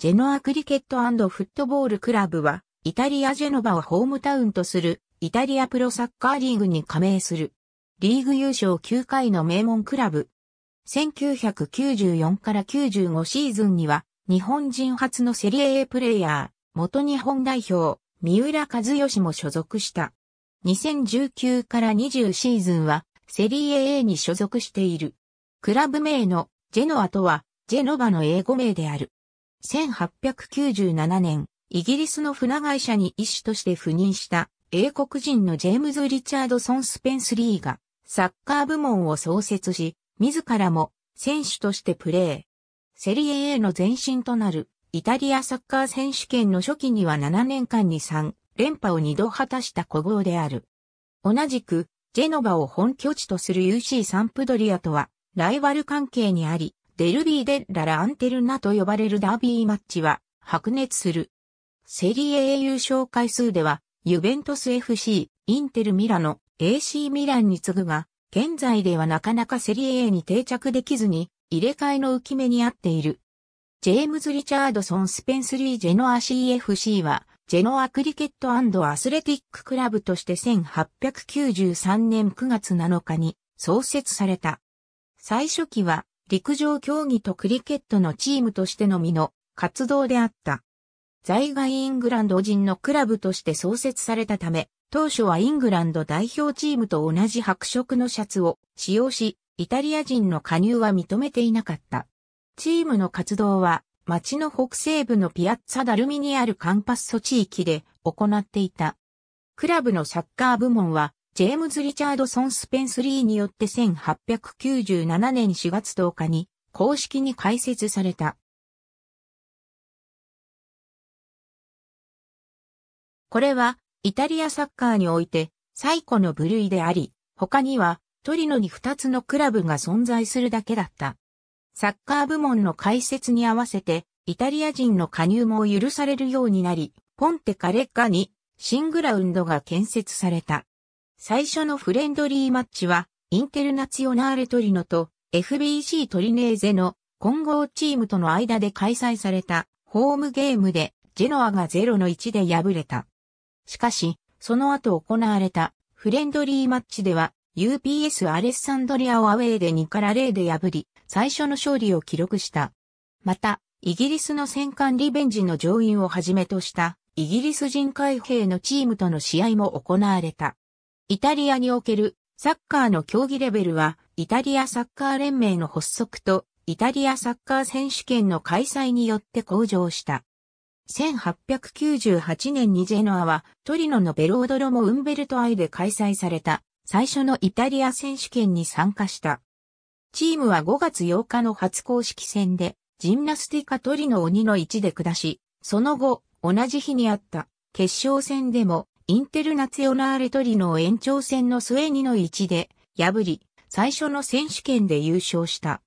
ジェノアクリケットフットボールクラブは、イタリア・ジェノバをホームタウンとする、イタリアプロサッカーリーグに加盟する。リーグ優勝9回の名門クラブ。1994から95シーズンには、日本人初のセリエ A プレイヤー、元日本代表、三浦和義も所属した。2019から20シーズンは、セリエ A に所属している。クラブ名のジェノアとは、ジェノバの英語名である。1897年、イギリスの船会社に医師として赴任した英国人のジェームズ・リチャードソン・スペンスリーがサッカー部門を創設し、自らも選手としてプレー。セリエ A の前身となるイタリアサッカー選手権の初期には7年間に3連覇を2度果たした古豪である。同じく、ジェノバを本拠地とする UC サンプドリアとはライバル関係にあり、デルビー・デッラ・ラ・アンテルナと呼ばれるダービーマッチは白熱する。セリエ A 優勝回数では、ユベントス FC、インテル・ミラノ、AC ミランに次ぐが、現在ではなかなかセリエ A に定着できずに、入れ替えの浮き目にあっている。ジェームズ・リチャードソン・スペンスリー・ジェノア CFC は、ジェノアクリケットアスレティッククラブとして1893年9月7日に創設された。最初期は陸上競技とクリケットのチームとしてのみの活動であった。在外イングランド人のクラブとして創設されたため、当初はイングランド代表チームと同じ白色のシャツを使用し、イタリア人の加入は認めていなかった。チームの活動は、町の北西部のピアッツァ・ダルミにあるカンパッソ地域で行っていた。クラブのサッカー部門は、ジェームズ・リチャードソン・スペンスリーによって1897年4月10日に公式に開設された。これはイタリアサッカーにおいて最古の部類であり、他にはトリノに2つのクラブが存在するだけだった。サッカー部門の開設に合わせてイタリア人の加入も許されるようになり、ポンテカレッカに新グラウンドが建設された。最初のフレンドリーマッチは、インテルナツヨオナーレトリノと FBC トリネーゼの混合チームとの間で開催されたホームゲームでジェノアが0の1で敗れた。しかし、その後行われたフレンドリーマッチでは UPS アレッサンドリアをアウェーで2から0で破り、最初の勝利を記録した。また、イギリスの戦艦リベンジの乗員をはじめとしたイギリス人海兵のチームとの試合も行われた。イタリアにおけるサッカーの競技レベルは、イタリアサッカー連盟の発足と、イタリアサッカー選手権の開催によって向上した。1898年にジェノアはトリノのベロードロモ・ウンベルト・アイで開催された最初のイタリア選手権に参加した。チームは5月8日の初公式戦でジンナスティカトリノ鬼の1で下し、その後同じ日にあった決勝戦でもインテルナツヨナーレトリノを延長戦の末2の1で破り、最初の選手権で優勝した。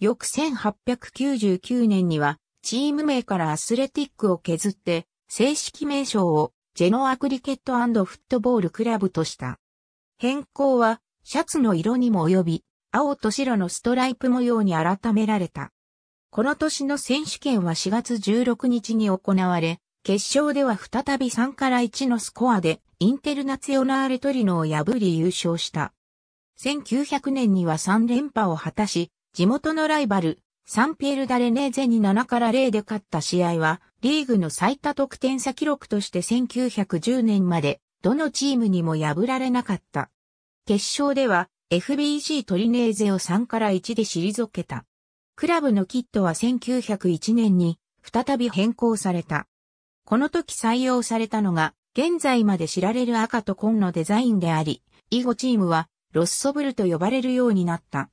翌1899年には、チーム名からアスレティックを削って、正式名称をジェノアクリケットフットボールクラブとした。変更は、シャツの色にも及び、青と白のストライプ模様に改められた。この年の選手権は4月16日に行われ、決勝では再び3から1のスコアでインテルナツヨナーレトリノを破り優勝した。1900年には3連覇を果たし、地元のライバル、サンピエル・ダレネーゼに7から0で勝った試合は、リーグの最多得点差記録として1910年まで、どのチームにも破られなかった。決勝では、FBC トリネーゼを3から1で退けた。クラブのキットは1901年に再び変更された。この時採用されたのが、現在まで知られる赤と紺のデザインであり、以後チームはロッソブルと呼ばれるようになった。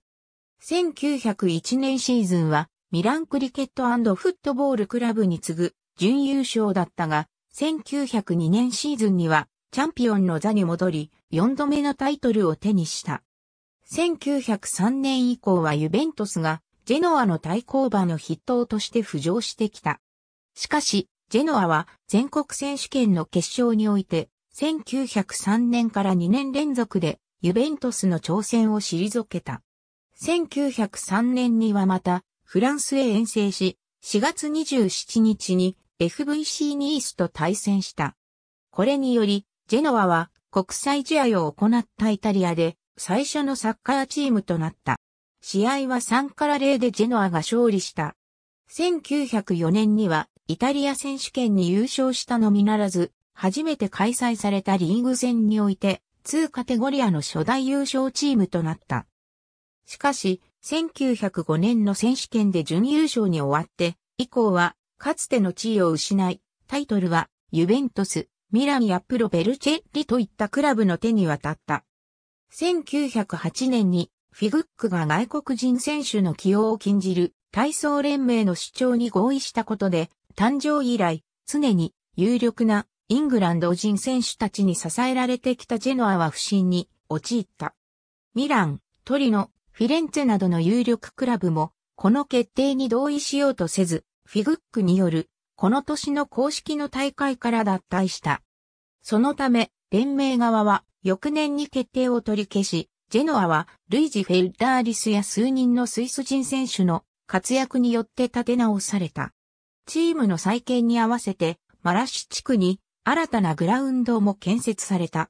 1901年シーズンはミランクリケットフットボールクラブに次ぐ準優勝だったが、1902年シーズンにはチャンピオンの座に戻り、4度目のタイトルを手にした。1903年以降はユベントスがジェノアの対抗馬の筆頭として浮上してきた。しかし、ジェノアは全国選手権の決勝において、1903年から2年連続でユベントスの挑戦を退けた。1903年にはまた、フランスへ遠征し、4月27日に FVC ニースと対戦した。これにより、ジェノアは国際試合を行ったイタリアで最初のサッカーチームとなった。試合は3から0でジェノアが勝利した。1904年にはイタリア選手権に優勝したのみならず、初めて開催されたリーグ戦において、2カテゴリアの初代優勝チームとなった。しかし、1905年の選手権で準優勝に終わって、以降は、かつての地位を失い、タイトルは、ユベントス、ミランやプロベルチェリといったクラブの手に渡った。1908年に、フィグックが外国人選手の起用を禁じる体操連盟の主張に合意したことで、誕生以来、常に有力なイングランド人選手たちに支えられてきたジェノアは不振に陥った。ミラン、トリノ、フィレンツェなどの有力クラブも、この決定に同意しようとせず、フィグックによる、この年の公式の大会から脱退した。そのため、連盟側は、翌年に決定を取り消し、ジェノアは、ルイジ・フェルダーリスや数人のスイス人選手の活躍によって立て直された。チームの再建に合わせて、マラシ地区に新たなグラウンドも建設された。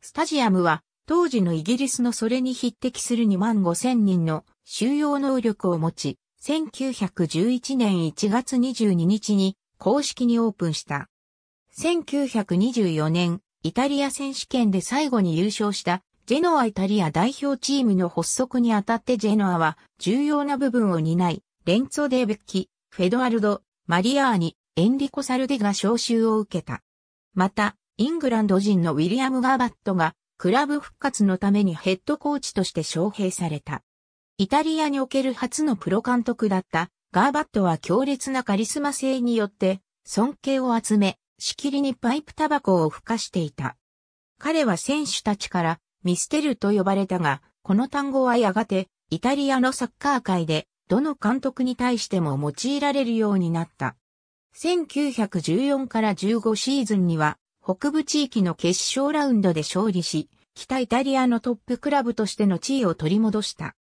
スタジアムは当時のイギリスのそれに匹敵する2万5千人の収容能力を持ち、1911年1月22日に公式にオープンした。1924年、イタリア選手権で最後に優勝したジェノアイタリア代表チームの発足にあたってジェノアは重要な部分を担い、レンツォ・デーベッキ、フェドアルド、マリアーニ、エンリコ・サルデが招集を受けた。また、イングランド人のウィリアム・ガーバットが、クラブ復活のためにヘッドコーチとして招聘された。イタリアにおける初のプロ監督だったガーバットは強烈なカリスマ性によって尊敬を集め、しきりにパイプタバコを吹かしていた。彼は選手たちからミステルと呼ばれたが、この単語はやがてイタリアのサッカー界でどの監督に対しても用いられるようになった。1914から15シーズンには、北部地域の決勝ラウンドで勝利し、北イタリアのトップクラブとしての地位を取り戻した。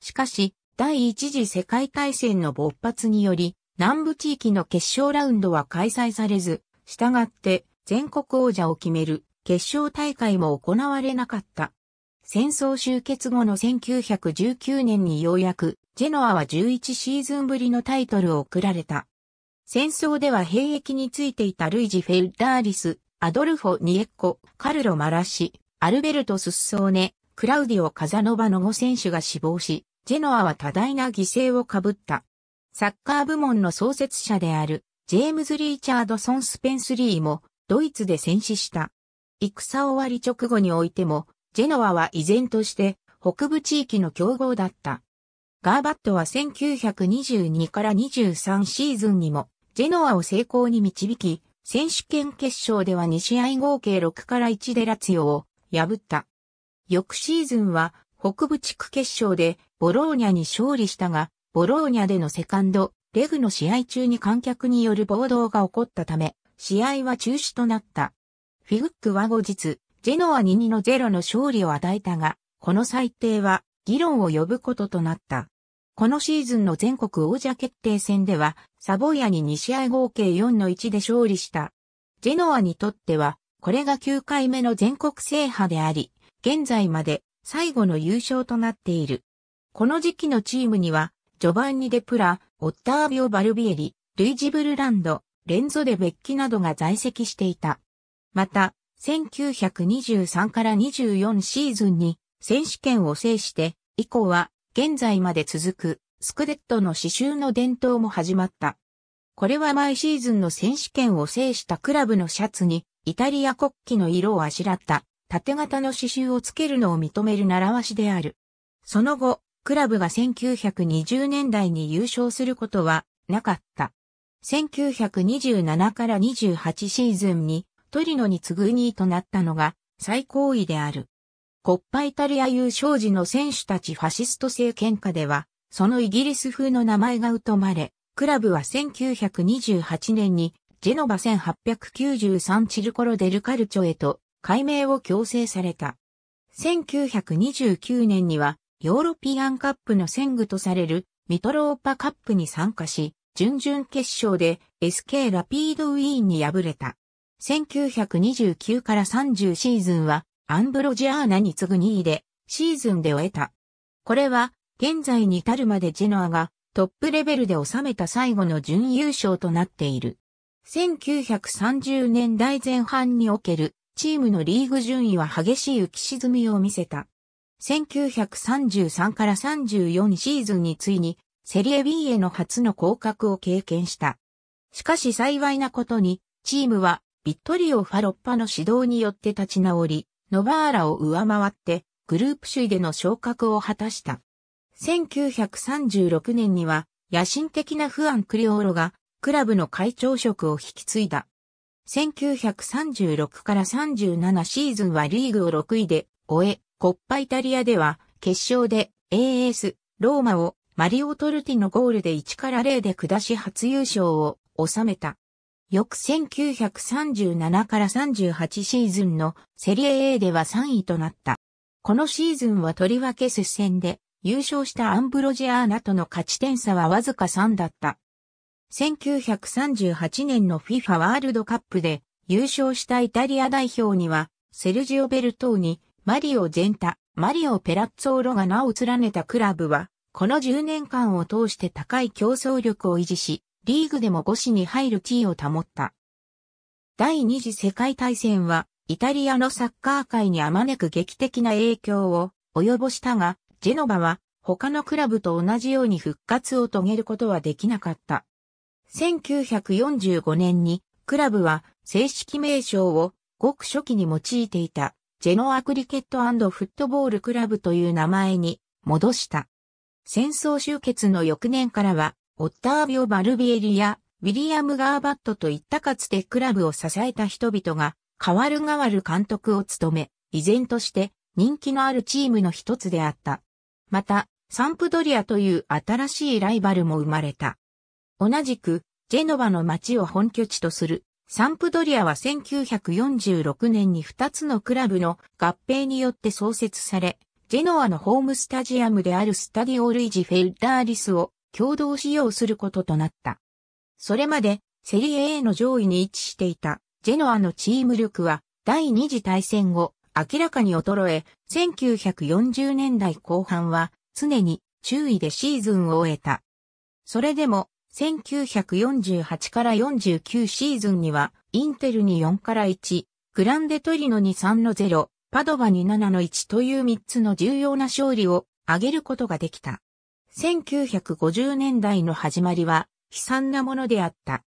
しかし、第一次世界大戦の勃発により、南部地域の決勝ラウンドは開催されず、従って全国王者を決める決勝大会も行われなかった。戦争終結後の1919年にようやく、ジェノアは11シーズンぶりのタイトルを贈られた。戦争では兵役についていたルイジ・フェルダーリス、アドルフォ・ニエッコ、カルロ・マラシ、アルベルト・スッソーネ、クラウディオ・カザノバの5選手が死亡し、ジェノアは多大な犠牲を被った。サッカー部門の創設者である、ジェームズ・リーチャードソン・スペンスリーも、ドイツで戦死した。戦終わり直後においても、ジェノアは依然として北部地域の強豪だった。ガーバットは1922から23シーズンにもジェノアを成功に導き、選手権決勝では2試合合計6から1でラツヨを破った。翌シーズンは北部地区決勝でボローニャに勝利したが、ボローニャでのセカンド、レグの試合中に観客による暴動が起こったため、試合は中止となった。フィグックは後日、ジェノア2-2の0の勝利を与えたが、この裁定は議論を呼ぶこととなった。このシーズンの全国王者決定戦では、サボヤに2試合合計4の1で勝利した。ジェノアにとっては、これが9回目の全国制覇であり、現在まで最後の優勝となっている。この時期のチームには、ジョバンニ・デ・プラ、オッタービオ・バルビエリ、ルイジ・ブルランド、レンゾ・デ・ベッキなどが在籍していた。また、1923から24シーズンに選手権を制して、以降は現在まで続くスクレットの刺繍の伝統も始まった。これは毎シーズンの選手権を制したクラブのシャツにイタリア国旗の色をあしらった縦型の刺繍をつけるのを認める習わしである。その後、クラブが1920年代に優勝することはなかった。1927から28シーズンにトリノに次ぐ2位となったのが最高位である。コッパイタリア優勝時の選手たちファシスト政権下では、そのイギリス風の名前が疎まれ、クラブは1928年にジェノバ1893チルコロデルカルチョへと改名を強制された。1929年にはヨーロピアンカップの戦具とされるミトローパカップに参加し、準々決勝で SK ラピードウィーンに敗れた。1929から30シーズンはアンブロジアーナに次ぐ2位でシーズンで終えた。これは現在に至るまでジェノアがトップレベルで収めた最後の準優勝となっている。1930年代前半におけるチームのリーグ順位は激しい浮き沈みを見せた。1933から34シーズンについにセリエ B への初の降格を経験した。しかし幸いなことにチームはビットリオ・ファロッパの指導によって立ち直り、ノバーラを上回って、グループ首位での昇格を果たした。1936年には、野心的なフアン・クリオーロが、クラブの会長職を引き継いだ。1936から37シーズンはリーグを6位で終え、コッパイタリアでは決勝で AS ローマをマリオ・トルティのゴールで1から0で下し初優勝を収めた。翌1937から38シーズンのセリエ A では3位となった。このシーズンはとりわけ接戦で、優勝したアンブロジアーナとの勝ち点差はわずか3だった。1938年の FIFA ワールドカップで優勝したイタリア代表には、セルジオ・ベルトーニ、マリオ・ゼンタ、マリオ・ペラッツォーロが名を連ねたクラブは、この10年間を通して高い競争力を維持し、リーグでも5死に入る地位を保った。第二次世界大戦は、イタリアのサッカー界にあまねく劇的な影響を及ぼしたが、ジェノバは他のクラブと同じように復活を遂げることはできなかった。1945年にクラブは正式名称をごく初期に用いていたジェノアクリケットフットボールクラブという名前に戻した。戦争終結の翌年からはオッタービオ・バルビエリや、ウィリアム・ガーバットといったかつてクラブを支えた人々が、代わる代わる監督を務め、依然として人気のあるチームの一つであった。また、サンプドリアという新しいライバルも生まれた。同じく、ジェノバの街を本拠地とする、サンプドリアは1946年に2つのクラブの合併によって創設され、ジェノアのホームスタジアムであるスタディオ・ルイジ・フェルダーリスを共同使用することとなった。それまでセリエ A の上位に位置していたジェノアのチーム力は第二次大戦後明らかに衰え、1940年代後半は常に注意でシーズンを終えた。それでも1948から49シーズンにはインテルに4から1、グランデトリノに3の0、パドバに7の1という3つの重要な勝利を挙げることができた。1950年代の始まりは悲惨なものであった。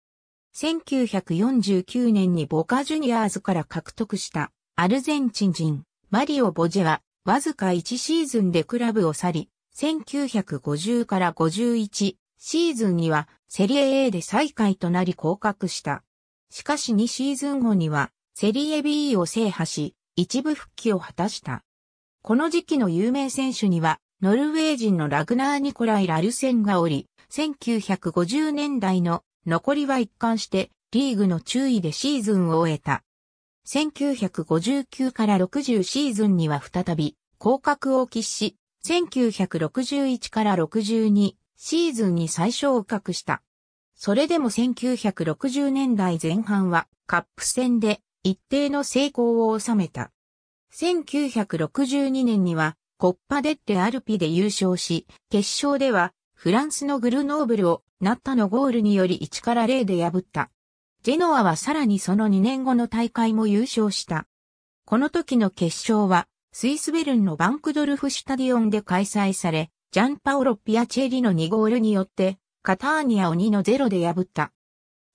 1949年にボカジュニアーズから獲得したアルゼンチン人マリオ・ボジェはわずか1シーズンでクラブを去り、1950から51シーズンにはセリエ A で最下位となり降格した。しかし2シーズン後にはセリエ B を制覇し、一部復帰を果たした。この時期の有名選手にはノルウェー人のラグナー・ニコライ・ラルセンがおり、1950年代の残りは一貫してリーグの注意でシーズンを終えた。1959から60シーズンには再び降格を喫し、1961から62シーズンに最昇格した。それでも1960年代前半はカップ戦で一定の成功を収めた。1962年にはコッパデッテアルピで優勝し、決勝ではフランスのグルノーブルをナッタのゴールにより1から0で破った。ジェノアはさらにその2年後の大会も優勝した。この時の決勝は、スイスベルンのバンクドルフシュタディオンで開催され、ジャンパオロ・ピアチェリの2ゴールによって、カターニアを2の0で破った。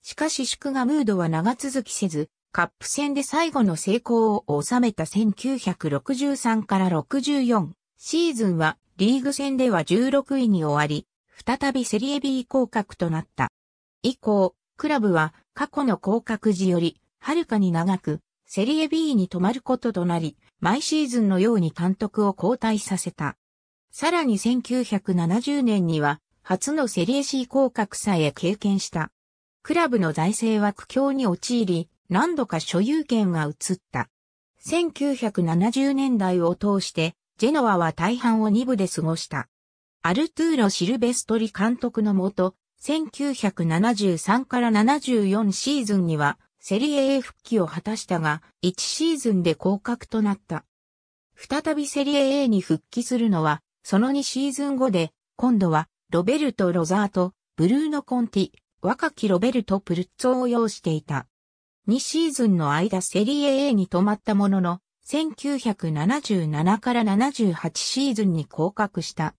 しかし祝賀ムードは長続きせず、カップ戦で最後の成功を収めた1963から64シーズンはリーグ戦では16位に終わり、再びセリエ B 降格となった。以降、クラブは過去の降格時より、はるかに長く、セリエ B に止まることとなり、毎シーズンのように監督を交代させた。さらに1970年には、初のセリエ C 降格さえ経験した。クラブの財政は苦境に陥り、何度か所有権が移った。1970年代を通して、ジェノアは大半を2部で過ごした。アルトゥーロ・シルベストリ監督のもと、1973から74シーズンにはセリエ A 復帰を果たしたが、1シーズンで降格となった。再びセリエ A に復帰するのは、その2シーズン後で、今度はロベルト・ロザート、ブルーノ・コンティ、若きロベルト・プルッツォを擁していた。2シーズンの間セリエ A に止まったものの、1977から78シーズンに降格した。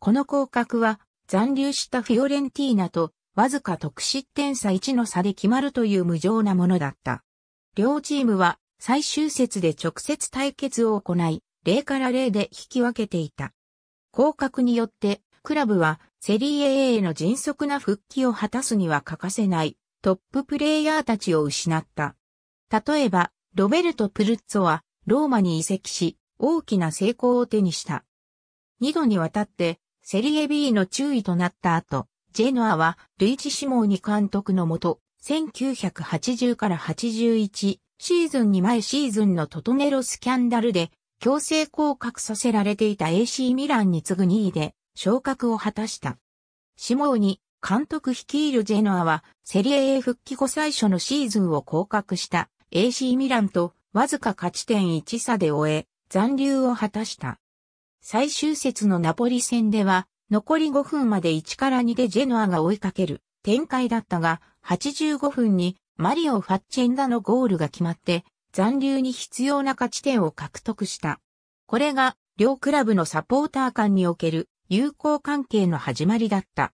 この降格は残留したフィオレンティーナとわずか得失点差1の差で決まるという無情なものだった。両チームは最終節で直接対決を行い、0から0で引き分けていた。降格によってクラブはセリエ A への迅速な復帰を果たすには欠かせないトッププレイヤーたちを失った。例えば、ロベルト・プルッツォはローマに移籍し、大きな成功を手にした。二度にわたって、セリエ B の注意となった後、ジェノアは、ルイチ・シモーニ監督のもと、1980から81シーズンに前シーズンのトトネロスキャンダルで、強制降格させられていた AC ミランに次ぐ2位で、昇格を果たした。シモーニ、監督率いるジェノアは、セリエ A 復帰後最初のシーズンを降格した AC ミランとわずか勝ち点1差で終え、残留を果たした。最終節のナポリ戦では、残り5分まで1から2でジェノアが追いかける展開だったが、85分にマリオ・ファッチェンダのゴールが決まって、残留に必要な勝ち点を獲得した。これが両クラブのサポーター間における友好関係の始まりだった。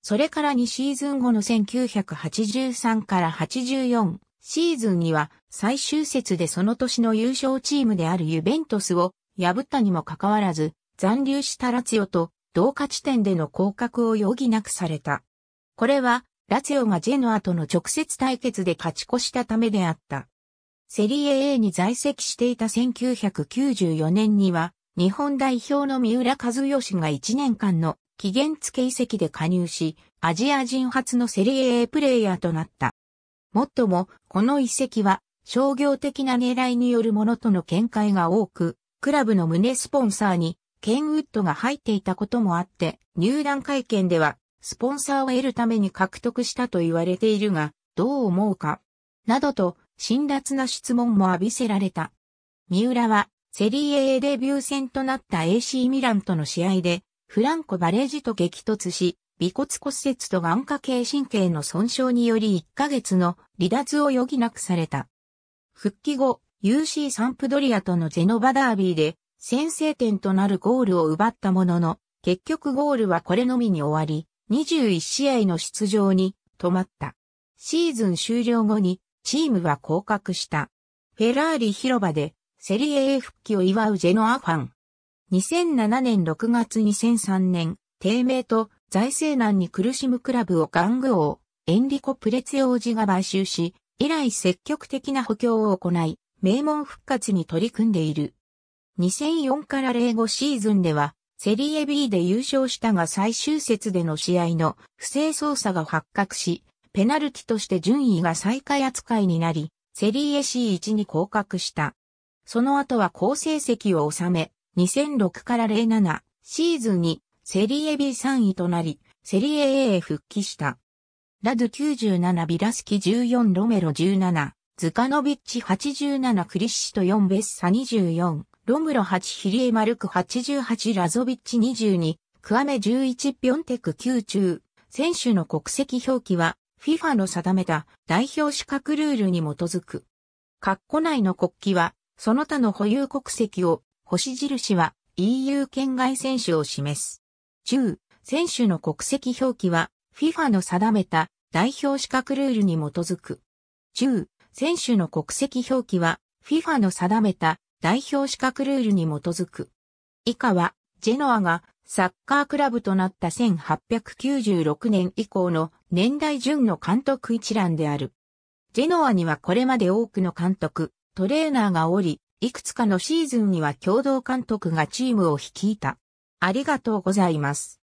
それから2シーズン後の1983から84シーズンには最終節でその年の優勝チームであるユベントスを破ったにもかかわらず、残留したラツヨと同価値点での降格を余儀なくされた。これは、ラツヨがジェノアとの直接対決で勝ち越したためであった。セリエ A に在籍していた1994年には、日本代表の三浦和義が1年間の期限付け遺跡で加入し、アジア人初のセリエ A プレイヤーとなった。もっとも、この遺跡は商業的な狙いによるものとの見解が多く、クラブの胸スポンサーにケンウッドが入っていたこともあって、入団会見では、スポンサーを得るために獲得したと言われているが、どう思うか、などと、辛辣な質問も浴びせられた。三浦は、セリエ A デビュー戦となった AC ミランとの試合で、フランコ・バレージと激突し、尾骨骨折と眼下系神経の損傷により1ヶ月の離脱を余儀なくされた。復帰後、UC サンプドリアとのゼノバダービーで先制点となるゴールを奪ったものの、結局ゴールはこれのみに終わり、21試合の出場に止まった。シーズン終了後にチームは降格した。フェラーリ広場でセリエ A 復帰を祝うジェノアファン。2007年6月2003年、低迷と財政難に苦しむクラブを玩具王、エンリコ・プレツヨ王ジが買収し、以来積極的な補強を行い、名門復活に取り組んでいる。2004から05シーズンでは、セリエ B で優勝したが最終節での試合の不正操作が発覚し、ペナルティとして順位が最下位扱いになり、セリエ C1 に降格した。その後は好成績を収め、2006から07シーズンにセリエ B3 位となり、セリエ A へ復帰した。ラドゥ97ビラスキ14ロメロ17、ズカノビッチ87クリッシト4ベッサ24、ロムロ8ヒリエマルク88ラゾビッチ22、クアメ11ピョンテク9中、選手の国籍表記は FIFA の定めた代表資格ルールに基づく。括弧内の国旗は、その他の保有国籍を、星印は EU 圏外選手を示す。中、選手の国籍表記は、FIFA の定めた代表資格ルールに基づく。10、選手の国籍表記は FIFA の定めた代表資格ルールに基づく。以下は、ジェノアがサッカークラブとなった1896年以降の年代順の監督一覧である。ジェノアにはこれまで多くの監督、トレーナーがおり、いくつかのシーズンには共同監督がチームを率いた。ありがとうございます。